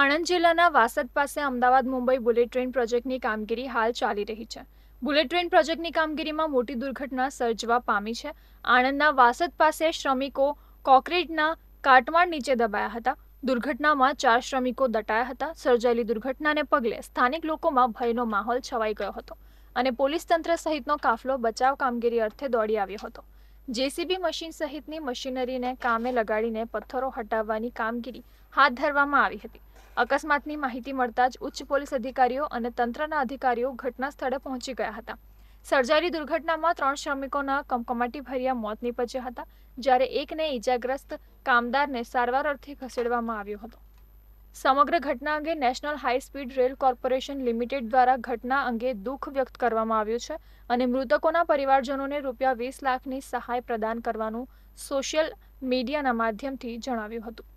આણંદ જિલ્લાના વાસદ પાસે Ahmedabad Mumbai bullet train પ્રોજેક્ટની કામગીરી હાલ ચાલી રહી છે બુલેટ ટ્રેન પ્રોજેક્ટની કામગીરીમાં મોટી દુર્ઘટના સર્જવા પામી છે આણંદના વાસદ પાસે શ્રમિકો કોન્ક્રીટના કાટમાળ નીચે દબાયા હતા દુર્ઘટનામાં ચાર શ્રમિકો દટાયા હતા સર્જાયેલી દુર્ઘટનાને પગલે સ્થાનિક લોકોમાં ભયનો માહોલ છવાઈ ગયો હતો અને પોલીસ તંત્ર સહિતનો કાફલો બચાવ કામગીરી અર્થે દોડી આવ્યો હતો જેસીબી મશીન સહિતની મશીનરીને કામે લગાડીને પથ્થરો હટાવવાની કામગીરી હાથ ધરવામાં આવી હતી અકસ્માતની માહિતી મળતા જ ઉચ્ચ પોલીસ અધિકારીઓ અને તંત્રના અધિકારીઓ ઘટના સ્થળે પહોંચી ગયા હતા સર્જાયેલી દુર્ઘટનામાં ત્રણ શ્રમિકોના કમકમાટી ભર્યા મોત નીપજ્યા હતા જ્યારે એકને ઈજાગ્રસ્ત કામદારને સારવાર અર્થે ખસેડવામાં આવ્યો હતો સમગ્ર ઘટના અંગે national high speed rail corporation limited દ્વારા ઘટના અંગે દુઃખ વ્યક્ત કરવામાં આવ્યું છે અને મૃતકોના પરિવારજનોને રૂપિયા વીસ લાખની સહાય પ્રદાન કરવાનું સોશિયલ મીડિયાના માધ્યમથી જણાવ્યું હતું